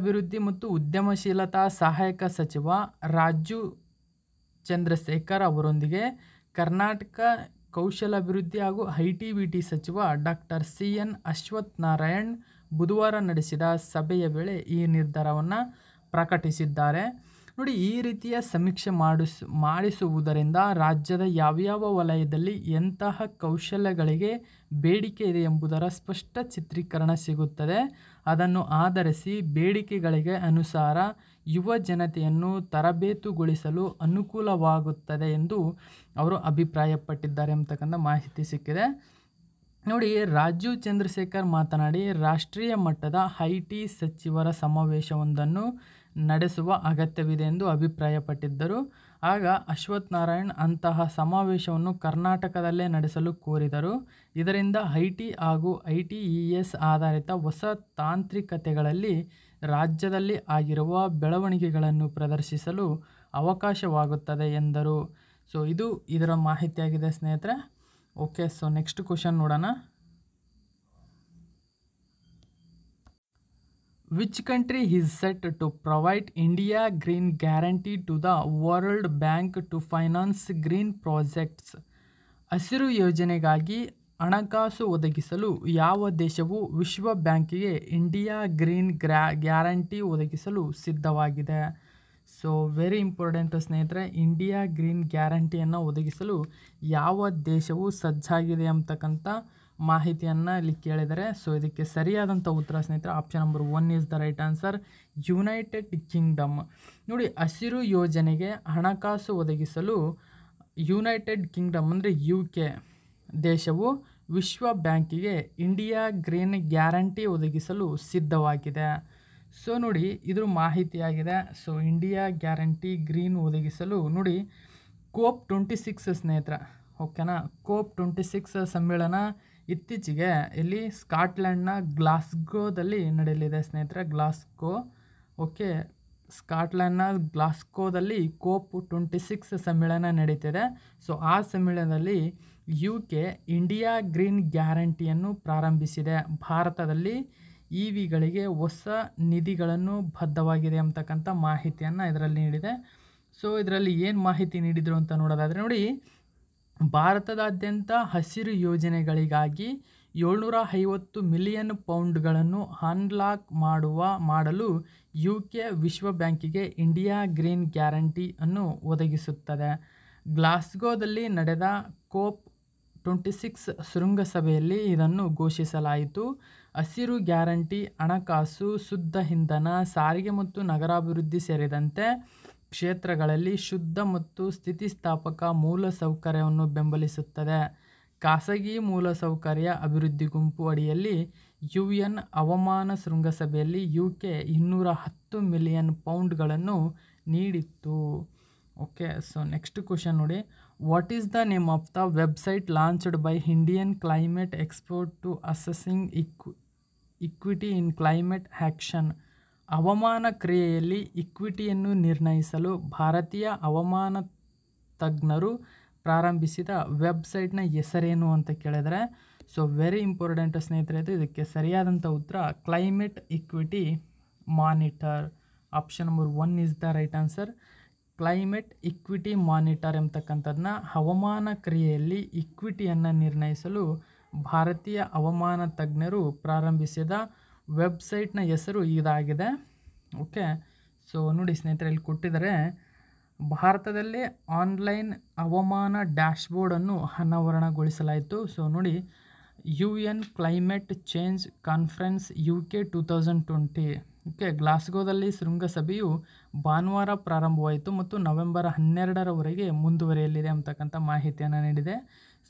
ಅಭಿವೃದ್ಧಿ ಮತ್ತು ಉದ್ಯಮಶೀಲತಾ ಸಹಾಯಕ ಸಚಿವ ರಾಜು ಚಂದ್ರಶೇಖರ್ ಅವರೊಂದಿಗೆ ಕರ್ನಾಟಕ ಕೌಶಲಾಭಿವೃದ್ಧಿ ಹಾಗೂ ಐ ಟಿ ಟಿ ಸಚಿವ doctor C N Ashwath Narayan ಬುಧವಾರ ನಡೆಸಿದ ಸಭೆಯ ವೇಳೆ ಈ ನಿರ್ಧಾರವನ್ನು ಪ್ರಕಟಿಸಿದ್ದಾರೆ ನೋಡಿ ಈ ರೀತಿಯ ಸಮೀಕ್ಷೆ ಮಾಡಿಸ್ ಮಾಡಿಸುವುದರಿಂದ ರಾಜ್ಯದ ಯಾವ್ಯಾವ ವಲಯದಲ್ಲಿ ಎಂತಹ ಕೌಶಲ್ಯಗಳಿಗೆ ಬೇಡಿಕೆ ಇದೆ ಎಂಬುದರ ಸ್ಪಷ್ಟ ಚಿತ್ರೀಕರಣ ಸಿಗುತ್ತದೆ ಅದನ್ನು ಆಧರಿಸಿ ಬೇಡಿಕೆಗಳಿಗೆ ಅನುಸಾರ ಯುವ ಜನತೆಯನ್ನು ತರಬೇತುಗೊಳಿಸಲು ಅನುಕೂಲವಾಗುತ್ತದೆ ಎಂದು ಅವರು ಅಭಿಪ್ರಾಯಪಟ್ಟಿದ್ದಾರೆ ಎಂಬತಕ್ಕಂಥ ಮಾಹಿತಿ ಸಿಕ್ಕಿದೆ ನೋಡಿ ರಾಜೀವ್ ಚಂದ್ರಶೇಖರ್ ಮಾತನಾಡಿ ರಾಷ್ಟ್ರೀಯ ಮಟ್ಟದ ಐ ಟಿ ಸಚಿವರ ಸಮಾವೇಶವೊಂದನ್ನು ನಡೆಸುವ ಅಗತ್ಯವಿದೆ ಎಂದು ಅಭಿಪ್ರಾಯಪಟ್ಟಿದ್ದರು ಆಗ ಅಶ್ವಥ್ ನಾರಾಯಣ್ ಅಂತಹ ಸಮಾವೇಶವನ್ನು ಕರ್ನಾಟಕದಲ್ಲೇ ನಡೆಸಲು ಕೋರಿದರು ಇದರಿಂದ ಐ ಟಿ ಹಾಗೂ ಐ ಟಿ ಇ ಎಸ್ ಆಧಾರಿತ ಹೊಸ ತಾಂತ್ರಿಕತೆಗಳಲ್ಲಿ ರಾಜ್ಯದಲ್ಲಿ ಆಗಿರುವ ಬೆಳವಣಿಗೆಗಳನ್ನು ಪ್ರದರ್ಶಿಸಲು ಅವಕಾಶವಾಗುತ್ತದೆ ಎಂದರು ಸೊ ಇದು ಇದರ ಮಾಹಿತಿಯಾಗಿದೆ ಸ್ನೇಹಿತರೆ ಓಕೆ ಸೊ ನೆಕ್ಸ್ಟ್ ಕ್ವಶನ್ ನೋಡೋಣ which country is set to provide India green guarantee to the world bank to finance green projects ಹಸಿರು ಯೋಜನೆಗಾಗಿ ಹಣಕಾಸು ಒದಗಿಸಲು ಯಾವ ದೇಶವು ವಿಶ್ವ ಬ್ಯಾಂಕಿಗೆ ಇಂಡಿಯಾ ಗ್ರೀನ್ ಗ್ರಾ ಗ್ಯಾರಂಟಿ ಒದಗಿಸಲು ಸಿದ್ಧವಾಗಿದೆ ಸೊ ವೆರಿ ಇಂಪಾರ್ಟೆಂಟ್ ಸ್ನೇಹಿತರೆ ಇಂಡಿಯಾ ಗ್ರೀನ್ ಗ್ಯಾರಂಟಿಯನ್ನು ಒದಗಿಸಲು ಯಾವ ದೇಶವು ಸಜ್ಜಾಗಿದೆ ಅಂತಕ್ಕಂಥ ಮಾಹಿತಿಯನ್ನು ಇಲ್ಲಿ ಕೇಳಿದರೆ ಸೊ ಇದಕ್ಕೆ ಸರಿಯಾದಂಥ ಉತ್ತರ ಸ್ನೇಹಿತರೆ option number one is the right answer United Kingdom ನೋಡಿ ಹಸಿರು ಯೋಜನೆಗೆ ಹಣಕಾಸು ಒದಗಿಸಲು ಯುನೈಟೆಡ್ ಕಿಂಗ್ಡಮ್ ಅಂದರೆ ಯು ಕೆ ದೇಶವು ವಿಶ್ವ ಬ್ಯಾಂಕಿಗೆ ಇಂಡಿಯಾ ಗ್ರೀನ್ ಗ್ಯಾರಂಟಿ ಒದಗಿಸಲು ಸಿದ್ಧವಾಗಿದೆ ಸೊ ನೋಡಿ ಇದ್ರ ಮಾಹಿತಿಯಾಗಿದೆ ಸೊ ಇಂಡಿಯಾ ಗ್ಯಾರಂಟಿ ಗ್ರೀನ್ ಒದಗಿಸಲು ನೋಡಿ ಕೋಪ್ ಟ್ವೆಂಟಿ ಸಿಕ್ಸ್ ಸ್ನೇಹಿತರ ಓಕೆನಾ ಕೋಪ್ ಟ್ವೆಂಟಿ ಸಿಕ್ಸ್ ಸಮ್ಮೇಳನ ಇತ್ತೀಚೆಗೆ ಇಲ್ಲಿ ಸ್ಕಾಟ್ಲ್ಯಾಂಡ್ನ ಗ್ಲಾಸ್ಗೋದಲ್ಲಿ ನಡೆಯಲಿದೆ ಸ್ನೇಹಿತರೆ ಗ್ಲಾಸ್ಗೋ ಓಕೆ ಸ್ಕಾಟ್ಲ್ಯಾಂಡ್ನ ಗ್ಲಾಸ್ಕೋದಲ್ಲಿ ಕೋಪ್ ಟ್ವೆಂಟಿ ಸಿಕ್ಸ್ ಸಮ್ಮೇಳನ ನಡೀತಿದೆ ಸೊ ಆ ಸಮ್ಮೇಳನದಲ್ಲಿ U K India green guarantee ಪ್ರಾರಂಭಿಸಿದೆ ಭಾರತದಲ್ಲಿ ಇ ವಿಗಳಿಗೆ ಹೊಸ ನಿಧಿಗಳನ್ನು ಬದ್ಧವಾಗಿದೆ ಅಂತಕ್ಕಂಥ ಮಾಹಿತಿಯನ್ನು ಇದರಲ್ಲಿ ನೀಡಿದೆ ಸೊ ಇದರಲ್ಲಿ ಏನು ಮಾಹಿತಿ ನೀಡಿದರು ಅಂತ ನೋಡೋದಾದರೆ ನೋಡಿ ಭಾರತದಾದ್ಯಂತ ಹಸಿರು ಯೋಜನೆಗಳಿಗಾಗಿ ಏಳ್ನೂರ ಐವತ್ತು ಮಿಲಿಯನ್ ಪೌಂಡ್ಗಳನ್ನು ಅನ್ಲಾಕ್ ಮಾಡುವ ಮಾಡಲು ಯು ಕೆ ವಿಶ್ವ ಬ್ಯಾಂಕಿಗೆ ಇಂಡಿಯಾ ಗ್ರೀನ್ ಗ್ಯಾರಂಟಿ ಅನ್ನು ಒದಗಿಸುತ್ತದೆ ಗ್ಲಾಸ್ಗೋದಲ್ಲಿ ನಡೆದ ಕೋಪ್ ಟ್ವೆಂಟಿ ಸಿಕ್ಸ್ ಶೃಂಗಸಭೆಯಲ್ಲಿ ಇದನ್ನು ಘೋಷಿಸಲಾಯಿತು ಹಸಿರು ಗ್ಯಾರಂಟಿ ಹಣಕಾಸು ಶುದ್ಧ ಇಂಧನ ಸಾರಿಗೆ ಮತ್ತು ನಗರಾಭಿವೃದ್ಧಿ ಸೇರಿದಂತೆ ಕ್ಷೇತ್ರಗಳಲ್ಲಿ ಶುದ್ಧ ಮತ್ತು ಸ್ಥಿತಿಸ್ಥಾಪಕ ಮೂಲಸೌಕರ್ಯವನ್ನು ಬೆಂಬಲಿಸುತ್ತದೆ ಖಾಸಗಿ ಮೂಲಸೌಕರ್ಯ ಅಭಿವೃದ್ಧಿ ಗುಂಪು ಅಡಿಯಲ್ಲಿ ಯು ಎನ್ ಹವಾಮಾನ ಶೃಂಗಸಭೆಯಲ್ಲಿ ಯು ಕೆ ಇನ್ನೂರ ಹತ್ತು ಮಿಲಿಯನ್ ಪೌಂಡ್ಗಳನ್ನು ನೀಡಿತ್ತು ಓಕೆ ಸೊ ನೆಕ್ಸ್ಟ್ ಕ್ವಶನ್ ನೋಡಿ what is the name of the website launched by Indian climate experts to assessing equity in climate action ಹವಾಮಾನ ಕ್ರಿಯೆಯಲ್ಲಿ ಇಕ್ವಿಟಿಯನ್ನು ನಿರ್ಣಯಿಸಲು ಭಾರತೀಯ ಅವಮಾನ ತಜ್ಞರು ಪ್ರಾರಂಭಿಸಿದ ವೆಬ್ಸೈಟ್ನ ಹೆಸರೇನು ಅಂತ ಕೇಳಿದರೆ ಸೊ ವೆರಿ ಇಂಪಾರ್ಟೆಂಟ್ ಸ್ನೇಹಿತರೆ ಇದಕ್ಕೆ ಸರಿಯಾದಂಥ ಉತ್ತರ climate equity monitor option number one is the right answer climate equity monitor ಎಂಬತಕ್ಕಂಥದ್ದನ್ನ ಹವಾಮಾನ ಕ್ರಿಯೆಯಲ್ಲಿ ಇಕ್ವಿಟಿಯನ್ನು ನಿರ್ಣಯಿಸಲು ಭಾರತೀಯ ಹವಾಮಾನ ತಜ್ಞರು ಪ್ರಾರಂಭಿಸಿದ ವೆಬ್ಸೈಟ್ನ ಹೆಸರು ಇದಾಗಿದೆ ಓಕೆ ಸೊ ನೋಡಿ ಸ್ನೇಹಿತರೆ ಇಲ್ಲಿ ಕೊಟ್ಟಿದ್ದಾರೆ ಭಾರತದಲ್ಲಿ ಆನ್ಲೈನ್ ಹವಾಮಾನ ಡ್ಯಾಶ್ಬೋರ್ಡನ್ನು ಅನಾವರಣಗೊಳಿಸಲಾಯಿತು ಸೊ ನೋಡಿ U N climate change conference U K two thousand twenty okay ಗ್ಲಾಸ್ಗೋದಲ್ಲಿ ಶೃಂಗಸಭೆಯು ಭಾನುವಾರ ಪ್ರಾರಂಭವಾಯಿತು ಮತ್ತು ನವೆಂಬರ್ ಹನ್ನೆರಡರವರೆಗೆ ಮುಂದುವರಿಯಲಿದೆ ಅಂತಕ್ಕಂಥ ಮಾಹಿತಿಯನ್ನು ನೀಡಿದೆ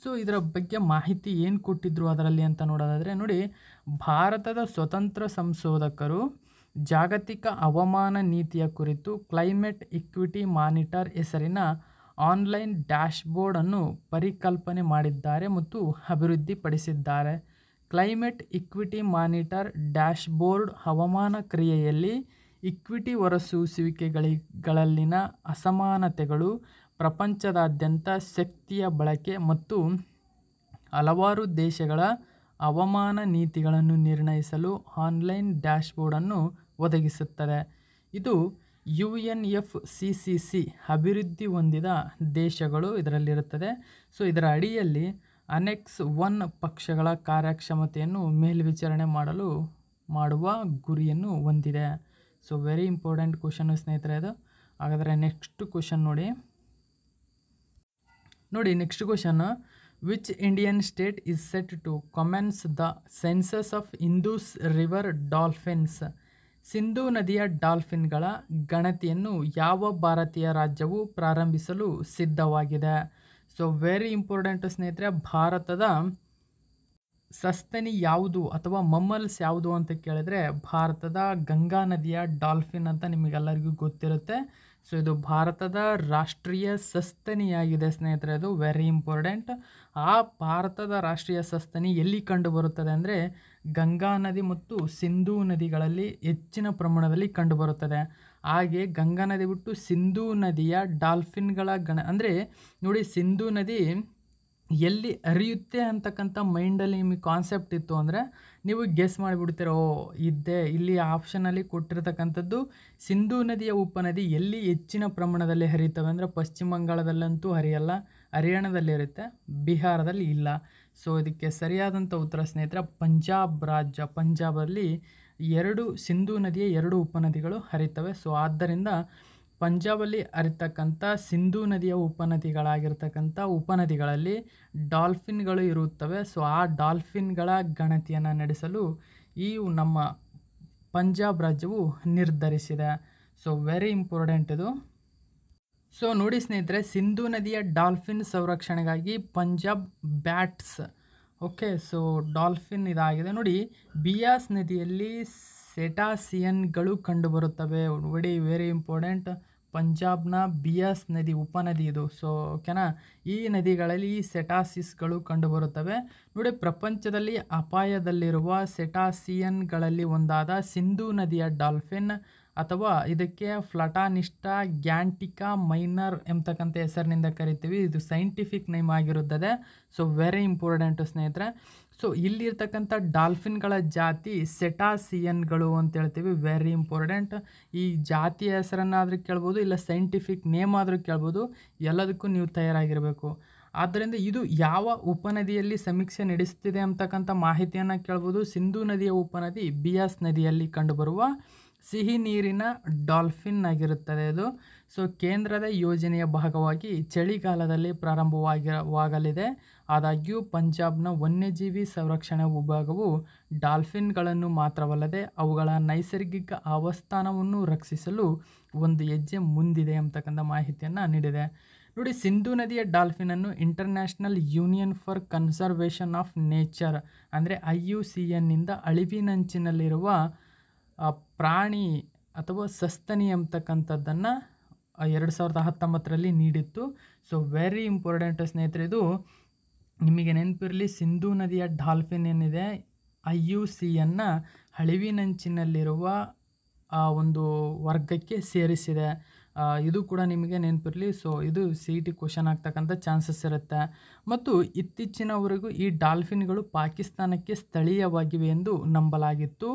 ಸೊ ಇದರ ಬಗ್ಗೆ ಮಾಹಿತಿ ಏನು ಕೊಟ್ಟಿದ್ರು ಅದರಲ್ಲಿ ಅಂತ ನೋಡೋದಾದರೆ ನೋಡಿ ಭಾರತದ ಸ್ವತಂತ್ರ ಸಂಶೋಧಕರು ಜಾಗತಿಕ ಹವಾಮಾನ ನೀತಿಯ ಕುರಿತು ಕ್ಲೈಮೇಟ್ ಇಕ್ವಿಟಿ ಮಾನಿಟರ್ ಹೆಸರಿನ ಆನ್ಲೈನ್ ಡ್ಯಾಶ್ಬೋರ್ಡನ್ನು ಪರಿಕಲ್ಪನೆ ಮಾಡಿದ್ದಾರೆ ಮತ್ತು ಅಭಿವೃದ್ಧಿಪಡಿಸಿದ್ದಾರೆ ಕ್ಲೈಮೇಟ್ ಇಕ್ವಿಟಿ ಮಾನಿಟರ್ ಡ್ಯಾಶ್ಬೋರ್ಡ್ ಹವಾಮಾನ ಕ್ರಿಯೆಯಲ್ಲಿ ಇಕ್ವಿಟಿ ಹೊರಸೂಸುವಿಕೆಗಳಿಗಳಲ್ಲಿನ ಅಸಮಾನತೆಗಳು ಪ್ರಪಂಚದಾದ್ಯಂತ ಶಕ್ತಿಯ ಬಳಕೆ ಮತ್ತು ಹಲವಾರು ದೇಶಗಳ ಹವಾಮಾನ ನೀತಿಗಳನ್ನು ನಿರ್ಣಯಿಸಲು ಆನ್ಲೈನ್ ಡ್ಯಾಶ್ಬೋರ್ಡನ್ನು ಒದಗಿಸುತ್ತದೆ ಇದು U N F C C C ಅಭಿವೃದ್ಧಿ ಹೊಂದಿದ ದೇಶಗಳು ಇದರಲ್ಲಿರುತ್ತದೆ ಸೊ ಇದರ ಅಡಿಯಲ್ಲಿ ಅನೆಕ್ಸ್ ಒನ್ ಪಕ್ಷಗಳ ಕಾರ್ಯಕ್ಷಮತೆಯನ್ನು ಮೇಲ್ವಿಚಾರಣೆ ಮಾಡಲು ಮಾಡುವ ಗುರಿಯನ್ನು ಹೊಂದಿದೆ ಸೊ ವೆರಿ ಇಂಪಾರ್ಟೆಂಟ್ ಕ್ವಶನ್ ಸ್ನೇಹಿತರೆ ಅದು ಹಾಗಾದರೆ ನೆಕ್ಸ್ಟ್ ಕ್ವಶನ್ ನೋಡಿ ನೋಡಿ next question which Indian state is set to commence the census of Indus river dolphins Sindhu ನದಿಯ ಡಾಲ್ಫಿನ್ಗಳ ಗಣತಿಯನ್ನು ಯಾವ ಭಾರತೀಯ ರಾಜ್ಯವು ಪ್ರಾರಂಭಿಸಲು ಸಿದ್ಧವಾಗಿದೆ ಸೊ ವೆರಿ ಇಂಪಾರ್ಟೆಂಟ್ ಸ್ನೇಹಿತರೆ ಭಾರತದ ಸಸ್ತನಿ ಯಾವುದು ಅಥವಾ ಮಮ್ಮಲ್ಸ್ ಯಾವುದು ಅಂತ ಕೇಳಿದರೆ ಭಾರತದ ಗಂಗಾ ನದಿಯ ಡಾಲ್ಫಿನ್ ಅಂತ ನಿಮಗೆಲ್ಲರಿಗೂ ಗೊತ್ತಿರುತ್ತೆ ಸೊ ಇದು ಭಾರತದ ರಾಷ್ಟ್ರೀಯ ಸಸ್ತನಿಯಾಗಿದೆ ಸ್ನೇಹಿತರೆ ಅದು ವೆರಿ ಇಂಪಾರ್ಟೆಂಟ್ ಆ ಭಾರತದ ರಾಷ್ಟ್ರೀಯ ಸಸ್ತನಿ ಎಲ್ಲಿ ಕಂಡುಬರುತ್ತದೆ ಅಂದರೆ ಗಂಗಾ ನದಿ ಮತ್ತು ಸಿಂಧೂ ನದಿಗಳಲ್ಲಿ ಹೆಚ್ಚಿನ ಪ್ರಮಾಣದಲ್ಲಿ ಕಂಡುಬರುತ್ತದೆ ಹಾಗೆ ಗಂಗಾ ನದಿ ಬಿಟ್ಟು ಸಿಂಧೂ ನದಿಯ ಡಾಲ್ಫಿನ್ಗಳ ಗಣ ಅಂದರೆ ನೋಡಿ ಸಿಂಧೂ ನದಿ ಎಲ್ಲಿ ಹರಿಯುತ್ತೆ ಅಂತಕ್ಕಂಥ ಮೈಂಡಲ್ಲಿ ನಿಮಗೆ ಕಾನ್ಸೆಪ್ಟ್ ಇತ್ತು ಅಂದರೆ ನೀವು ಗೆಸ್ ಮಾಡಿಬಿಡ್ತೀರೋ ಇದ್ದೇ ಇಲ್ಲಿ ಆಪ್ಷನಲ್ಲಿ ಕೊಟ್ಟಿರತಕ್ಕಂಥದ್ದು ಸಿಂಧೂ ನದಿಯ ಉಪನದಿ ಎಲ್ಲಿ ಹೆಚ್ಚಿನ ಪ್ರಮಾಣದಲ್ಲಿ ಹರಿತವೆ ಅಂದರೆ ಪಶ್ಚಿಮ ಬಂಗಾಳದಲ್ಲಂತೂ ಹರಿಯಲ್ಲ ಹರಿಯಾಣದಲ್ಲಿ ಇರುತ್ತೆ ಬಿಹಾರದಲ್ಲಿ ಇಲ್ಲ ಸೊ ಇದಕ್ಕೆ ಸರಿಯಾದಂಥ ಉತ್ತರ ಸ್ನೇಹಿತರೆ ಪಂಜಾಬ್ ರಾಜ್ಯ ಪಂಜಾಬಲ್ಲಿ ಎರಡು ಸಿಂಧೂ ನದಿಯ ಎರಡು ಉಪನದಿಗಳು ಹರಿತವೆ ಸೊ ಆದ್ದರಿಂದ ಪಂಜಾಬಲ್ಲಿ ಅರಿತಕ್ಕಂಥ ಸಿಂಧೂ ನದಿಯ ಉಪನದಿಗಳಾಗಿರ್ತಕ್ಕಂಥ ಉಪನದಿಗಳಲ್ಲಿ ಡಾಲ್ಫಿನ್ಗಳು ಇರುತ್ತವೆ ಸೊ ಆ ಡಾಲ್ಫಿನ್ಗಳ ಗಣತಿಯನ್ನು ನಡೆಸಲು ಈ ನಮ್ಮ ಪಂಜಾಬ್ ರಾಜ್ಯವು ನಿರ್ಧರಿಸಿದೆ ಸೊ ವೆರಿ ಇಂಪಾರ್ಟೆಂಟ್ ಇದು ಸೊ ನೋಡಿ ಸ್ನೇಹಿತರೆ ಸಿಂಧೂ ನದಿಯ ಡಾಲ್ಫಿನ್ ಸಂರಕ್ಷಣೆಗಾಗಿ ಪಂಜಾಬ್ ಬ್ಯಾಟ್ಸ್ ಓಕೆ ಸೊ ಡಾಲ್ಫಿನ್ ಇದಾಗಿದೆ ನೋಡಿ ಬಿಯಾಸ್ ನದಿಯಲ್ಲಿ ಸೆಟಾಸಿಯನ್ಗಳು ಕಂಡುಬರುತ್ತವೆ ವೆರಿ ವೆರಿ ಇಂಪಾರ್ಟೆಂಟ್ ಪಂಜಾಬ್ನ ಬಿಯಾಸ್ ನದಿ ಉಪನದಿ ಇದು ಸೊ ಓಕೆನಾ ಈ ನದಿಗಳಲ್ಲಿ ಸೆಟಾಸಿಸ್ಗಳು ಕಂಡುಬರುತ್ತವೆ ನೋಡಿ ಪ್ರಪಂಚದಲ್ಲಿ ಅಪಾಯದಲ್ಲಿರುವ ಸೆಟಾಸಿಯನ್ಗಳಲ್ಲಿ ಒಂದಾದ ಸಿಂಧೂ ನದಿಯ ಡಾಲ್ಫಿನ್ ಅಥವಾ ಇದಕ್ಕೆ ಫ್ಲಟಾನಿಸ್ಟಾ ಗ್ಯಾಂಟಿಕಾ ಮೈನರ್ ಎಂಬತಕ್ಕಂಥ ಹೆಸರಿನಿಂದ ಕರಿತೀವಿ ಇದು ಸೈಂಟಿಫಿಕ್ ನೇಮ್ ಆಗಿರುತ್ತದೆ ಸೊ ವೆರಿ ಇಂಪಾರ್ಟೆಂಟು ಸ್ನೇಹಿತರೆ ಸೊ ಇಲ್ಲಿರ್ತಕ್ಕಂಥ ಡಾಲ್ಫಿನ್ಗಳ ಜಾತಿ ಸೆಟಾಸಿಯನ್ಗಳು ಅಂತ ಹೇಳ್ತೀವಿ ವೆರಿ ಇಂಪಾರ್ಟೆಂಟ್ ಈ ಜಾತಿಯ ಹೆಸರನ್ನಾದರೂ ಕೇಳ್ಬೋದು ಇಲ್ಲ ಸೈಂಟಿಫಿಕ್ ನೇಮ್ ಆದರೂ ಕೇಳ್ಬೋದು ಎಲ್ಲದಕ್ಕೂ ನೀವು ತಯಾರಾಗಿರಬೇಕು ಆದ್ದರಿಂದ ಇದು ಯಾವ ಉಪನದಿಯಲ್ಲಿ ಸಮೀಕ್ಷೆ ನಡೆಸ್ತಿದೆ ಅಂತಕ್ಕಂಥ ಮಾಹಿತಿಯನ್ನು ಕೇಳ್ಬೋದು ಸಿಂಧೂ ನದಿಯ ಉಪನದಿ ಬಿಯಾಸ್ ನದಿಯಲ್ಲಿ ಕಂಡುಬರುವ ಸಿಹಿ ನೀರಿನ ಡಾಲ್ಫಿನ್ ಆಗಿರುತ್ತದೆ ಇದು ಸೊ ಕೇಂದ್ರದ ಯೋಜನೆಯ ಭಾಗವಾಗಿ ಚಳಿಗಾಲದಲ್ಲಿ ಪ್ರಾರಂಭವಾಗಿರವಾಗಲಿದೆ ಆದಾಗ್ಯೂ ಪಂಜಾಬ್ನ ವನ್ಯಜೀವಿ ಸಂರಕ್ಷಣಾ ವಿಭಾಗವು ಡಾಲ್ಫಿನ್ಗಳನ್ನು ಮಾತ್ರವಲ್ಲದೆ ಅವುಗಳ ನೈಸರ್ಗಿಕ ಆವಸ್ಥಾನವನ್ನು ರಕ್ಷಿಸಲು ಒಂದು ಹೆಜ್ಜೆ ಮುಂದಿದೆ ಅಂತಕ್ಕಂಥ ಮಾಹಿತಿಯನ್ನು ನೀಡಿದೆ ನೋಡಿ ಸಿಂಧು ನದಿಯ ಡಾಲ್ಫಿನನ್ನು International Union for Conservation of Nature ಅಂದರೆ ಐ ಯು ಸಿ ಎನ್ನಿಂದ ಅಳಿವಿನಂಚಿನಲ್ಲಿರುವ ಪ್ರಾಣಿ ಅಥವಾ ಸಸ್ತನಿ ಅಂತಕ್ಕಂಥದ್ದನ್ನು ಎರಡು ಸಾವಿರದ ಹತ್ತೊಂಬತ್ತರಲ್ಲಿ ನೀಡಿತ್ತು ಸೊ ವೆರಿ ಇಂಪಾರ್ಟೆಂಟ್ ಸ್ನೇಹಿತರೆ ಇದು ನಿಮಗೆ ನೆನಪಿರಲಿ ಸಿಂಧೂ ನದಿಯ ಡಾಲ್ಫಿನ್ ಏನಿದೆ ಐ ಯು ಸಿಯನ್ನು ಹಳಿವಿನಂಚಿನಲ್ಲಿರುವ ಆ ಒಂದು ವರ್ಗಕ್ಕೆ ಸೇರಿಸಿದೆ ಇದು ಕೂಡ ನಿಮಗೆ ನೆನಪಿರಲಿ ಸೊ ಇದು ಸಿ ಇ ಟಿ ಕ್ವಶನ್ ಆಗ್ತಕ್ಕಂಥ ಚಾನ್ಸಸ್ ಇರುತ್ತೆ ಮತ್ತು ಇತ್ತೀಚಿನವರೆಗೂ ಈ ಡಾಲ್ಫಿನ್ಗಳು ಪಾಕಿಸ್ತಾನಕ್ಕೆ ಸ್ಥಳೀಯವಾಗಿವೆ ಎಂದು ನಂಬಲಾಗಿತ್ತು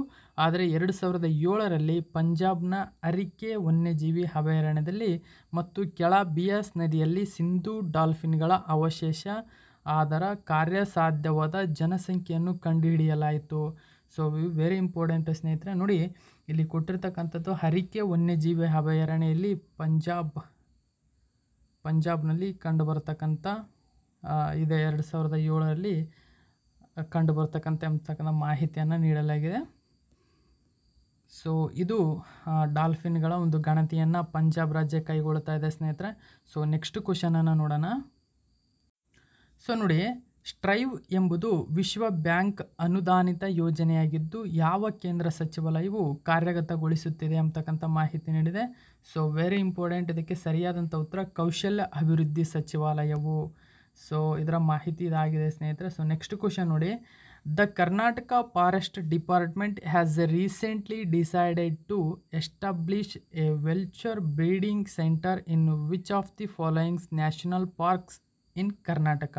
ಆದರೆ ಎರಡು ಸಾವಿರದ ಏಳರಲ್ಲಿ ಪಂಜಾಬ್ನ ಅರಿಕೆ ವನ್ಯಜೀವಿ ಅಭಯಾರಣ್ಯದಲ್ಲಿ ಮತ್ತು ಕೆಳ ಬಿಯಾಸ್ ನದಿಯಲ್ಲಿ ಸಿಂಧೂ ಡಾಲ್ಫಿನ್ಗಳ ಅವಶೇಷ ಅದರ ಕಾರ್ಯಸಾಧ್ಯವಾದ ಜನಸಂಖ್ಯೆಯನ್ನು ಕಂಡುಹಿಡಿಯಲಾಯಿತು ಸೊ ವೆರಿ ಇಂಪಾರ್ಟೆಂಟ್ ಸ್ನೇಹಿತರೆ ನೋಡಿ ಇಲ್ಲಿ ಕೊಟ್ಟಿರ್ತಕ್ಕಂಥದ್ದು ಹರಿಕೆ ವನ್ಯಜೀವಿ ಅಭಯಾರಣ್ಯಲ್ಲಿ ಪಂಜಾಬ್ ಪಂಜಾಬ್ನಲ್ಲಿ ಕಂಡುಬರ್ತಕ್ಕಂಥ ಇದೆ ಎರಡು ಸಾವಿರದ ಏಳರಲ್ಲಿ ಬರ್ತಕ್ಕಂಥ ಎಂಬತಕ್ಕಂಥ ಮಾಹಿತಿಯನ್ನು ನೀಡಲಾಗಿದೆ ಸೊ ಇದು ಡಾಲ್ಫಿನ್ಗಳ ಒಂದು ಗಣತಿಯನ್ನು ಪಂಜಾಬ್ ರಾಜ್ಯ ಕೈಗೊಳ್ತಾ ಇದೆ ಸ್ನೇಹಿತರೆ ಸೊ ನೆಕ್ಸ್ಟ್ ಕ್ವಶನನ್ನು ನೋಡೋಣ ಸೊ ನೋಡಿ ಸ್ಟ್ರೈವ್ ಎಂಬುದು ವಿಶ್ವ ಬ್ಯಾಂಕ್ ಅನುದಾನಿತ ಯೋಜನೆಯಾಗಿದ್ದು ಯಾವ ಕೇಂದ್ರ ಸಚಿವಾಲಯವು ಕಾರ್ಯಗತಗೊಳಿಸುತ್ತಿದೆ ಅಂತಕ್ಕಂಥ ಮಾಹಿತಿ ನೀಡಿದೆ ಸೊ ವೆರಿ ಇಂಪಾರ್ಟೆಂಟ್ ಇದಕ್ಕೆ ಸರಿಯಾದಂಥ ಉತ್ತರ ಕೌಶಲ್ಯ ಅಭಿವೃದ್ಧಿ ಸಚಿವಾಲಯವು ಸೊ ಇದರ ಮಾಹಿತಿ ಇದಾಗಿದೆ ಸ್ನೇಹಿತರೆ ಸೊ ನೆಕ್ಸ್ಟ್ ಕ್ವಶನ್ ನೋಡಿ the Karnataka forest department has recently decided to establish a vulture breeding centre in which of the followings national parks in Karnataka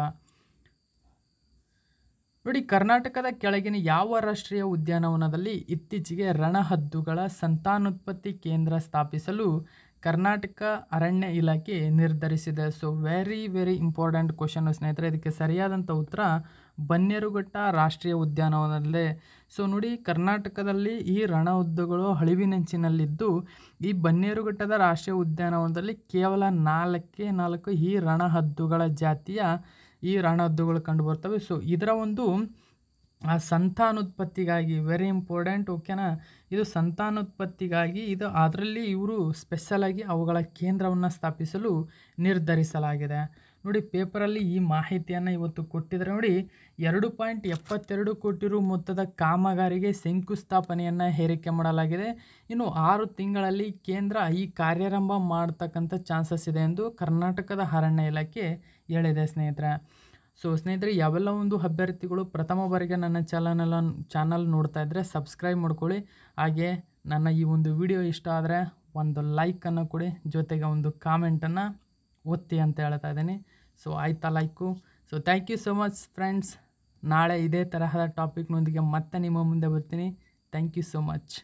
ನೋಡಿ ಕರ್ನಾಟಕದ ಕೆಳಗಿನ ಯಾವ ರಾಷ್ಟ್ರೀಯ ಉದ್ಯಾನವನದಲ್ಲಿ ಇತ್ತೀಚೆಗೆ ರಣಹದ್ದುಗಳ ಸಂತಾನೋತ್ಪತ್ತಿ ಕೇಂದ್ರ ಸ್ಥಾಪಿಸಲು ಕರ್ನಾಟಕ ಅರಣ್ಯ ಇಲಾಖೆ ನಿರ್ಧರಿಸಿದೆ so very very important question ಸ್ನೇಹಿತರೆ ಇದಕ್ಕೆ ಸರಿಯಾದಂಥ ಉತ್ತರ ಬನ್ನೇರುಘಟ್ಟ ರಾಷ್ಟ್ರೀಯ ಉದ್ಯಾನವನದಲ್ಲೇ ಸೊ ನೋಡಿ ಕರ್ನಾಟಕದಲ್ಲಿ ಈ ರಣಹದ್ದುಗಳು ಅಳಿವಿನಂಚಿನಲ್ಲಿದ್ದು ಈ ಬನ್ನೇರುಘಟ್ಟದ ರಾಷ್ಟ್ರೀಯ ಉದ್ಯಾನವನದಲ್ಲಿ ಕೇವಲ ನಾಲ್ಕೇ ನಾಲ್ಕು ಈ ರಣಹದ್ದುಗಳ ಜಾತಿಯ ಈ ರಣಹದ್ದುಗಳು ಕಂಡುಬರ್ತವೆ ಸೊ ಇದರ ಒಂದು ಆ ಸಂತಾನೋತ್ಪತ್ತಿಗಾಗಿ ವೆರಿ ಇಂಪಾರ್ಟೆಂಟ್ ಓಕೆನಾ ಇದು ಸಂತಾನೋತ್ಪತ್ತಿಗಾಗಿ ಇದು ಅದರಲ್ಲಿ ಇವರು ಸ್ಪೆಷಲಾಗಿ ಅವುಗಳ ಕೇಂದ್ರವನ್ನು ಸ್ಥಾಪಿಸಲು ನಿರ್ಧರಿಸಲಾಗಿದೆ ನೋಡಿ ಪೇಪರಲ್ಲಿ ಈ ಮಾಹಿತಿಯನ್ನು ಇವತ್ತು ಕೊಟ್ಟಿದ್ದಾರೆ ನೋಡಿ ಎರಡು ಪಾಯಿಂಟ್ ಎಪ್ಪತ್ತೆರಡು ಕೋಟಿ ರು ಮೊತ್ತದ ಕಾಮಗಾರಿಗೆ ಶಂಕುಸ್ಥಾಪನೆಯನ್ನು ಹೇರಿಕೆ ಮಾಡಲಾಗಿದೆ ಇನ್ನು ಆರು ತಿಂಗಳಲ್ಲಿ ಕೇಂದ್ರ ಈ ಕಾರ್ಯಾರಂಭ ಮಾಡ್ತಕ್ಕಂಥ ಚಾನ್ಸಸ್ ಇದೆ ಎಂದು ಕರ್ನಾಟಕದ ಅರಣ್ಯ ಇಲಾಖೆ ಹೇಳಿದೆ ಸ್ನೇಹಿತರೆ ಸೊ ಸ್ನೇಹಿತರೆ ಯಾವೆಲ್ಲ ಒಂದು ಅಭ್ಯರ್ಥಿಗಳು ಪ್ರಥಮ ಬಾರಿಗೆ ನನ್ನ ಚಾನಲ್ ಚಾನಲ್ ನೋಡ್ತಾ ಇದ್ದರೆ ಸಬ್ಸ್ಕ್ರೈಬ್ ಮಾಡ್ಕೊಳ್ಳಿ ಹಾಗೆ ನನ್ನ ಈ ಒಂದು ವಿಡಿಯೋ ಇಷ್ಟ ಆದರೆ ಒಂದು ಲೈಕನ್ನು ಕೊಡಿ ಜೊತೆಗೆ ಒಂದು ಕಾಮೆಂಟನ್ನು ಒತ್ತಿ ಅಂತ ಹೇಳ್ತಾ ಇದ್ದೀನಿ ಸೊ ಆಯ್ತಾ like so thank you so much friends ನಾಳೆ ಇದೇ ತರಹದ ಟಾಪಿಕ್ನೊಂದಿಗೆ ಮತ್ತೆ ನಿಮ್ಮ ಮುಂದೆ ಬರ್ತೀನಿ ಥ್ಯಾಂಕ್ ಯು ಸೊ ಮಚ್